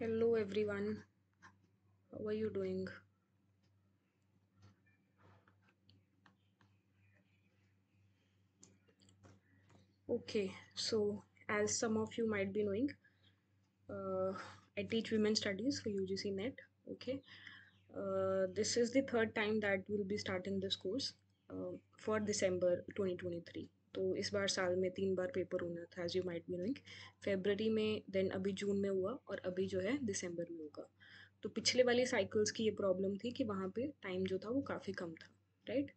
hello everyone how are you doing okay so as some of you might be knowing uh, i teach women studies for ugc net okay uh, this is the third time that we'll be starting this course uh, for december 2023 तो इस बार साल में तीन बार paper होना था as you might be knowing February में then अभी जून में हुआ और अभी जो है दिसंबर में होगा तो पिछले वाली साइकिल्स की ये प्रॉब्लम थी कि वहाँ पे टाइम जो था वो काफ़ी कम था राइट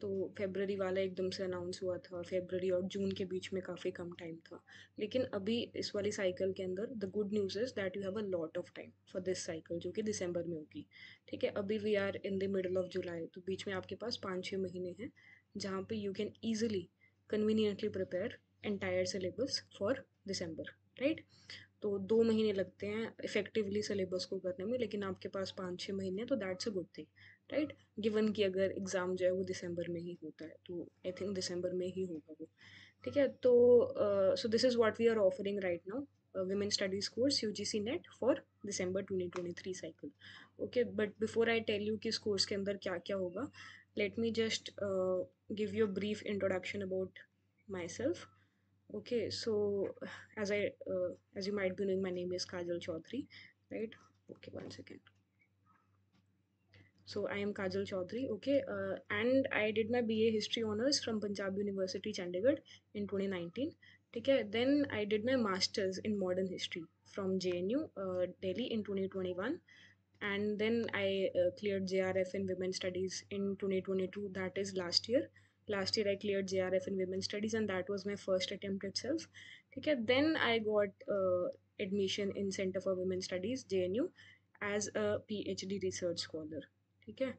तो फेबररी वाला एकदम से अनाउंस हुआ था फेबररी और जून के बीच में काफ़ी कम टाइम था लेकिन अभी इस वाली साइकिल के अंदर the good news is that you have a lot of time for this cycle जो कि दिसंबर में होगी ठीक है अभी we are in the middle of July तो बीच में आपके पास पाँच छः महीने हैं जहाँ पे you can easily conveniently prepare entire syllabus for December right तो दो महीने लगते हैं इफेक्टिवली सिलेबस को करने में लेकिन आपके पास पाँच छः महीने तो that's a good thing right given कि अगर एग्ज़ाम जो है वो दिसंबर में ही होता है तो आई थिंक दिसंबर में ही होगा वो ठीक है तो so this is what we are offering right now studies G C NET for December twenty twenty three cycle okay but before I tell you कि इस कोर्स के अंदर क्या क्या होगा let me just give you a brief introduction about myself okay so as i uh, as you might be knowing my name is kajal chaudhary right okay one second so i am kajal chaudhary okay uh, and i did my ba history honors from punjab university chandigarh in 2019 okay then i did my masters in modern history from jnu uh, delhi in 2021 and then i uh, cleared jrf in women's studies in 2022 that is last year last year I clear J R last year I cleared JRF in Women's Studies and that was ठीक है then I got admission in centre for admission studies J N U as a P H D research scholar ठीक है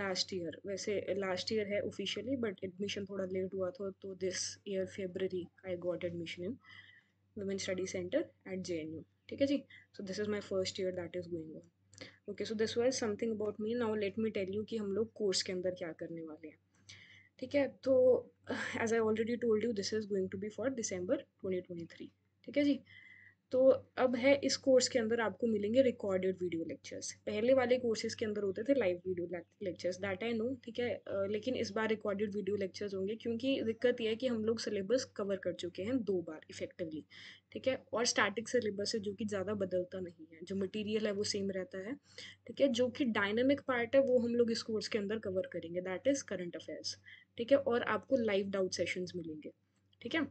last year वैसे last year है officially but admission थोड़ा late हुआ था तो this year February I got admission in women studies centre at J N U ठीक है जी so this is my first year that is going on okay so this was something about me now let me tell you कि हम लोग course के अंदर क्या करने वाले हैं ठीक है तो as I already told you this is going to be for December 2023 ठीक है जी तो अब है इस कोर्स के अंदर आपको मिलेंगे रिकॉर्डेड वीडियो लेक्चर्स पहले वाले कोर्सेज के अंदर होते थे live video lectures that I know ठीक है लेकिन इस बार रिकॉर्डेड वीडियो लेक्चर्स होंगे क्योंकि दिक्कत यह है कि हम लोग सिलेबस कवर कर चुके हैं दो बार इफेक्टिवली ठीक है और स्टैटिक सिलेबस है जो कि ज़्यादा बदलता नहीं है जो मटीरियल है वो सेम रहता है ठीक है जो कि डायनामिक पार्ट है वो हम लोग इस कोर्स के अंदर कवर करेंगे दैट इज़ करंट अफेयर्स ठीक है और आपको लाइव डाउट सेशन मिलेंगे ठीक है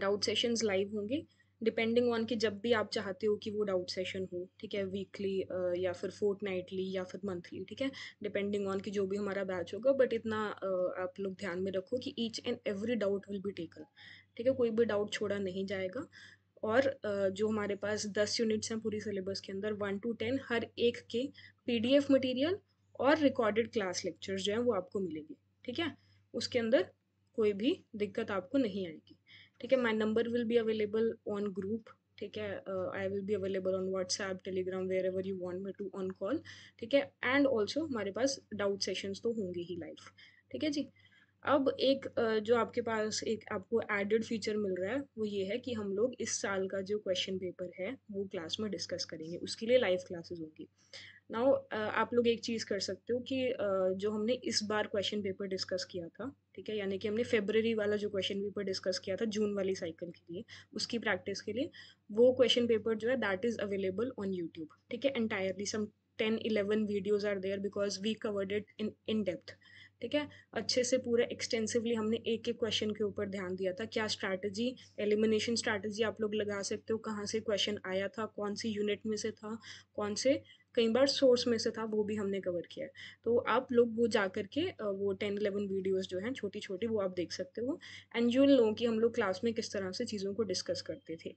डाउट सेशन लाइव होंगे डिपेंडिंग ऑन कि जब भी आप चाहते हो कि वो डाउट सेशन हो ठीक है वीकली या फिर फोर्थ नाइटली या फिर मंथली ठीक है डिपेंडिंग ऑन कि जो भी हमारा बैच होगा बट इतना आप लोग ध्यान में रखो कि each and every doubt will be taken ठीक है कोई भी डाउट छोड़ा नहीं जाएगा और जो हमारे पास दस यूनिट्स हैं पूरी सिलेबस के अंदर वन टू टेन हर एक के पी डी एफ मटीरियल और रिकॉर्डेड क्लास लेक्चर्स जो हैं वो आपको मिलेगी ठीक है उसके अंदर कोई भी दिक्कत आपको नहीं आएगी ठीक है my number will be available on group ठीक है I will be available on WhatsApp Telegram wherever you want me to on call ठीक है एंड ऑल्सो हमारे पास डाउट सेशंस तो होंगे ही लाइव ठीक है जी अब एक uh, जो आपके पास एक आपको एडेड फीचर मिल रहा है वो ये है कि हम लोग इस साल का जो क्वेश्चन पेपर है वो क्लास में डिस्कस करेंगे उसके लिए लाइव क्लासेस होगी नाउ uh, आप लोग एक चीज़ कर सकते हो कि uh, जो हमने इस बार क्वेश्चन पेपर डिस्कस किया था ठीक है यानी कि हमने फेबररी वाला जो क्वेश्चन पेपर डिस्कस किया था जून वाली साइकिल के लिए उसकी प्रैक्टिस के लिए वो क्वेश्चन पेपर जो है that is available on YouTube ठीक है entirely some ten eleven videos are there because we covered it in in depth ठीक है अच्छे से पूरा एक्सटेंसिवली हमने एक एक क्वेश्चन के ऊपर ध्यान दिया था क्या स्ट्रैटेजी एलिमिनेशन स्ट्रैटेजी आप लोग लगा सकते हो कहाँ से क्वेश्चन आया था कौन सी यूनिट में से था कौन से कई बार सोर्स में से था वो भी हमने कवर किया है तो आप लोग वो जा करके वो टेन इलेवन वीडियोज़ जो हैं छोटी छोटी वो आप देख सकते हो एंड यू लो कि हम लोग क्लास में किस तरह से चीज़ों को डिस्कस करते थे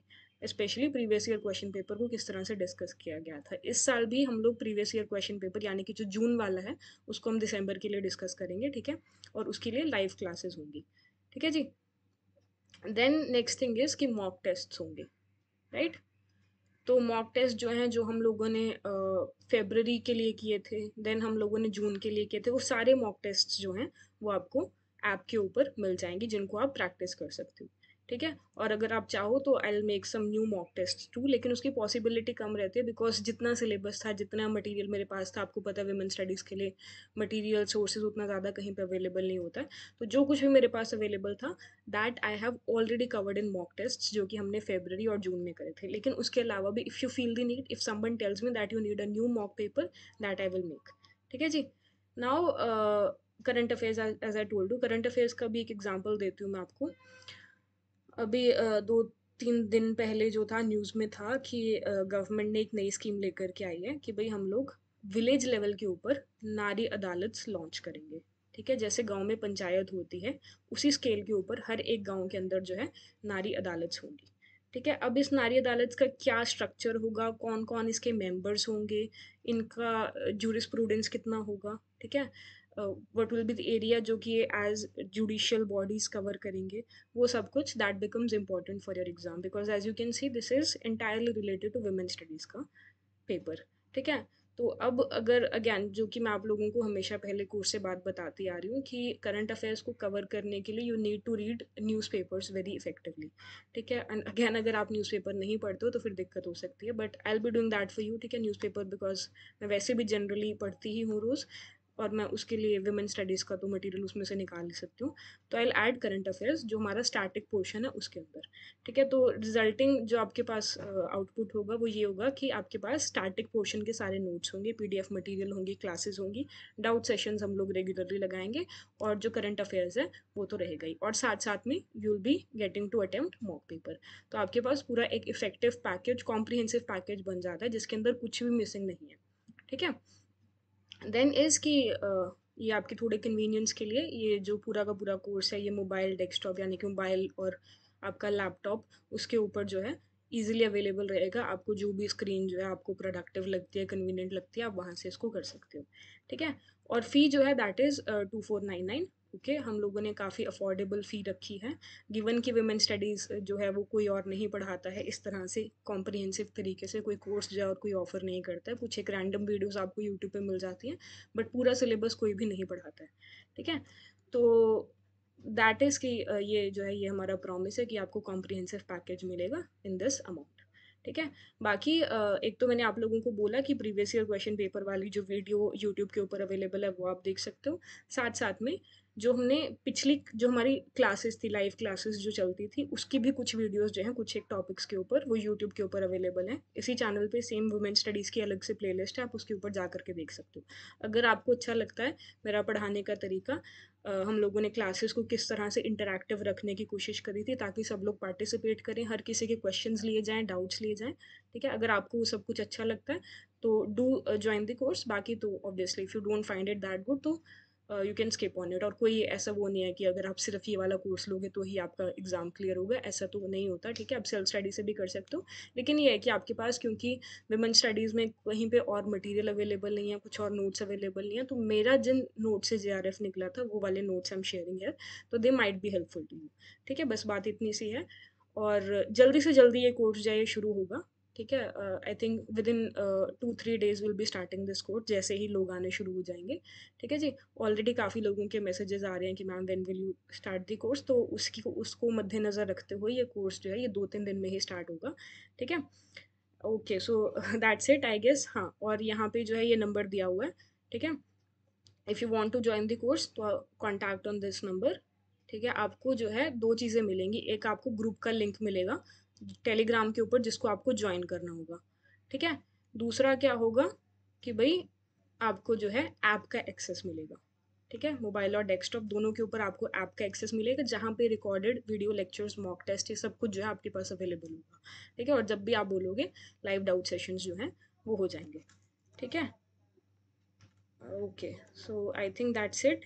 specially previous year question paper को किस तरह से डिस्कस किया गया था इस साल भी हम लोग प्रीवियस ईयर क्वेश्चन पेपर यानी कि जो जून वाला है उसको हम दिसंबर के लिए डिस्कस करेंगे ठीक है और उसके लिए लाइव क्लासेस होंगी ठीक है जी देन नेक्स्ट थिंग इज़ कि मॉक टेस्ट होंगे राइट right? मॉक टेस्ट जो हैं जो हम लोगों ने फेबररी के लिए किए थे देन हम लोगों ने जून के लिए किए थे वो सारे मॉक टेस्ट जो हैं वो आपको ऐप के ऊपर मिल जाएंगे जिनको आप प्रैक्टिस कर सकते हो ठीक है और अगर आप चाहो तो I make some new mock test too लेकिन उसकी पॉसिबिलिटी कम रहती है बिकॉज जितना सिलेबस था जितना मटेरियल मेरे पास था आपको पता है वेमेन स्टडीज़ के लिए मटेरियल सोर्सेज उतना ज़्यादा कहीं पे अवेलेबल नहीं होता है तो जो कुछ भी मेरे पास अवेलेबल था that I have already covered in mock test जो कि हमने फेबररी और जून में करे थे लेकिन उसके अलावा भी if you feel the need if someone tells me that you need a new mock paper that I will make ठीक है जी now current affairs as I told you current affairs का भी एक एग्जाम्पल देती हूँ मैं आपको अभी दो तीन दिन पहले जो था न्यूज़ में था कि गवर्नमेंट ने एक नई स्कीम लेकर के आई है कि भाई हम लोग विलेज लेवल के ऊपर नारी अदालत लॉन्च करेंगे ठीक है जैसे गांव में पंचायत होती है उसी स्केल के ऊपर हर एक गांव के अंदर जो है नारी अदालत होंगी ठीक है अब इस नारी अदालत का क्या स्ट्रक्चर होगा कौन कौन इसके मेंबर्स होंगे इनका जूरिस्प्रूडेंस कितना होगा ठीक है what will be the area जो कि एज जुडिशियल बॉडीज कवर करेंगे वो सब कुछ that becomes important for your exam because as you can see this is entirely related to women studies का पेपर ठीक है तो अब अगर अगेन जो कि मैं आप लोगों को हमेशा पहले कोर्स से बात बताती आ रही हूँ कि करंट अफेयर्स को कवर करने के लिए you need to read newspapers very effectively ठीक है एंड अगेन अगर आप न्यूज़पेपर नहीं पढ़ते हो तो फिर दिक्कत हो सकती है but I'll be doing that for you ठीक है न्यूज़पेपर बिकॉज मैं वैसे भी जनरली पढ़ती ही हूँ रोज़ और मैं उसके लिए वुमेन स्टडीज़ का तो मटेरियल उसमें से निकाल सकती हूँ तो आई ऐड करंट अफेयर्स जो हमारा स्टैटिक पोर्शन है उसके अंदर ठीक है तो रिजल्टिंग जो आपके पास आउटपुट होगा वो ये होगा कि आपके पास स्टैटिक पोर्शन के सारे नोट्स होंगे पी डी एफ मटीरियल होंगी क्लासेज होंगी डाउट सेशंस हम लोग रेगुलरली लगाएंगे और जो करंट अफेयर्स है वो तो रहेगा ही और साथ साथ में you will be getting to attempt mock paper तो आपके पास पूरा एक इफेक्टिव पैकेज कॉम्प्रीहेंसिव पैकेज बन जाता है जिसके अंदर कुछ भी मिसिंग नहीं है ठीक है देन इज़ कि ये आपके थोड़े कन्वीनियंस के लिए ये जो पूरा का पूरा कोर्स है ये मोबाइल डेस्कटॉप यानी कि मोबाइल और आपका लैपटॉप उसके ऊपर जो है ईजिली अवेलेबल रहेगा आपको जो भी स्क्रीन जो है आपको प्रोडक्टिव लगती है कन्वीनियंट लगती है आप वहाँ से इसको कर सकते हो ठीक है और फ़ी जो है that is two four nine nine okay हम लोगों ने काफ़ी अफोर्डेबल फ़ी रखी है गिवन कि वेमेन स्टडीज़ जो है वो कोई और नहीं पढ़ाता है इस तरह से कॉम्प्रिहेंसिव तरीके से कोई कोर्स जो और कोई ऑफर नहीं करता है कुछ एक रैंडम वीडियोस आपको यूट्यूब पे मिल जाती हैं बट पूरा सिलेबस कोई भी नहीं पढ़ाता है ठीक है तो दैट इज़ कि ये जो है ये हमारा प्रॉमिस है कि आपको कॉम्प्रिहेंसिव पैकेज मिलेगा इन दिस अमाउंट ठीक है बाकी एक तो मैंने आप लोगों को बोला कि प्रीवियस ईयर क्वेश्चन पेपर वाली जो वीडियो यूट्यूब के ऊपर अवेलेबल है वो आप देख सकते हो साथ साथ में जो हमने पिछली जो हमारी क्लासेस थी लाइव क्लासेस जो चलती थी उसकी भी कुछ वीडियोस जो हैं कुछ एक टॉपिक्स के ऊपर वो यूट्यूब के ऊपर अवेलेबल हैं इसी चैनल पे सेम वुमेन स्टडीज़ की अलग से प्लेलिस्ट है आप उसके ऊपर जा करके देख सकते हो अगर आपको अच्छा लगता है मेरा पढ़ाने का तरीका आ, हम लोगों ने क्लासेस को किस तरह से इंटरेक्टिव रखने की कोशिश करी थी ताकि सब लोग पार्टिसिपेट करें हर किसी के क्वेश्चन लिए जाएँ डाउट्स लिए जाएँ ठीक है अगर आपको सब कुछ अच्छा लगता है तो डू ज्वाइन द कोर्स बाकी तो obviously if you don't find it that good तो you can skip on it और कोई ऐसा वो नहीं है कि अगर आप सिर्फ ये वाला कोर्स लोगे तो ही आपका एग्ज़ाम क्लियर होगा ऐसा तो नहीं होता ठीक है आप सेल्फ स्टडी से भी कर सकते हो लेकिन ये है कि आपके पास क्योंकि वुमेन स्टडीज़ में कहीं पे और मटेरियल अवेलेबल नहीं है कुछ और नोट्स अवेलेबल नहीं है तो मेरा जिन नोट से जे निकला था वो वाले नोट्स आई एम शेयरिंग है तो they might be helpful to you ठीक है बस बात इतनी सी है और जल्दी से जल्दी ये कोर्स जाए शुरू होगा ठीक है I think within two three days will be starting this course जैसे ही लोग आने शुरू हो जाएंगे ठीक है जी ऑलरेडी काफ़ी लोगों के मैसेजेस आ रहे हैं कि ma'am when will you start the course तो उसकी उसको मद्देनज़र रखते हुए ये कोर्स जो है ये दो तीन दिन में ही स्टार्ट होगा ठीक है okay so that's it I guess हाँ और यहाँ पे जो है ये नंबर दिया हुआ है ठीक है if you want to join the course तो कॉन्टैक्ट ऑन दिस नंबर ठीक है आपको जो है दो चीज़ें मिलेंगी एक आपको ग्रुप का लिंक मिलेगा टेलीग्राम के ऊपर जिसको आपको ज्वाइन करना होगा ठीक है दूसरा क्या होगा कि भाई आपको जो है ऐप का एक्सेस मिलेगा ठीक है मोबाइल और डेस्कटॉप दोनों के ऊपर आपको ऐप का एक्सेस मिलेगा जहाँ पे recorded video lectures mock test ये सब कुछ जो है आपके पास अवेलेबल होगा ठीक है और जब भी आप बोलोगे लाइव डाउट सेशन जो हैं वो हो जाएंगे ठीक है okay so I think that's it